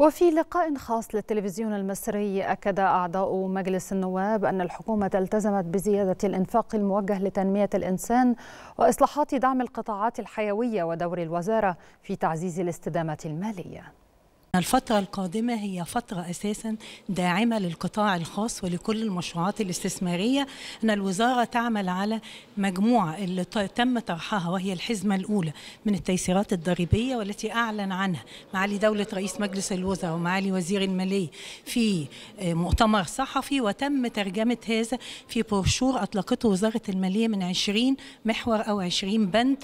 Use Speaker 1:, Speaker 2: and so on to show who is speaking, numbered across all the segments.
Speaker 1: وفي لقاء خاص للتلفزيون المصري أكد أعضاء مجلس النواب أن الحكومة التزمت بزيادة الإنفاق الموجه لتنمية الإنسان وإصلاحات دعم القطاعات الحيوية ودور الوزارة في تعزيز الاستدامة المالية
Speaker 2: الفترة القادمة هي فترة أساسا داعمة للقطاع الخاص ولكل المشروعات الاستثمارية أن الوزارة تعمل على مجموعة اللي تم طرحها وهي الحزمة الأولى من التيسيرات الضريبية والتي أعلن عنها معالي دولة رئيس مجلس الوزراء ومعالي وزير المالية في آه، مؤتمر صحفي وتم ترجمة هذا في بروشور أطلقته وزارة المالية من 20 محور أو 20 بند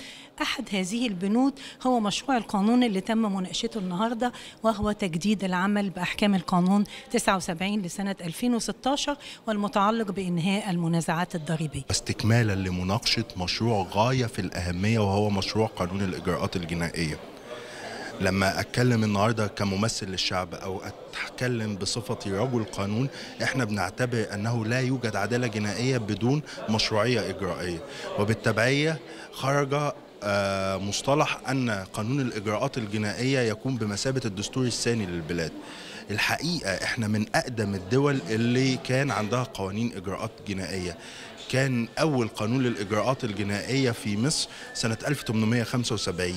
Speaker 2: أحد هذه البنود هو مشروع القانون اللي تم مناقشته النهاردة وهو وهو تجديد العمل بأحكام القانون 79 لسنة 2016 والمتعلق بإنهاء المنازعات الضريبية
Speaker 3: استكمالا لمناقشة مشروع غاية في الأهمية وهو مشروع قانون الإجراءات الجنائية لما اتكلم النهارده كممثل للشعب او اتكلم بصفتي رجل قانون احنا بنعتبر انه لا يوجد عداله جنائيه بدون مشروعيه اجرائيه وبالتبعيه خرج آه، مصطلح أن قانون الإجراءات الجنائية يكون بمثابة الدستور الثاني للبلاد الحقيقة إحنا من أقدم الدول اللي كان عندها قوانين إجراءات جنائية كان أول قانون للإجراءات الجنائية في مصر سنة 1875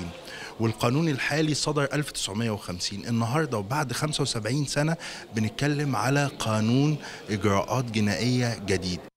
Speaker 3: والقانون الحالي صدر 1950 النهاردة وبعد 75 سنة بنتكلم على قانون إجراءات جنائية جديد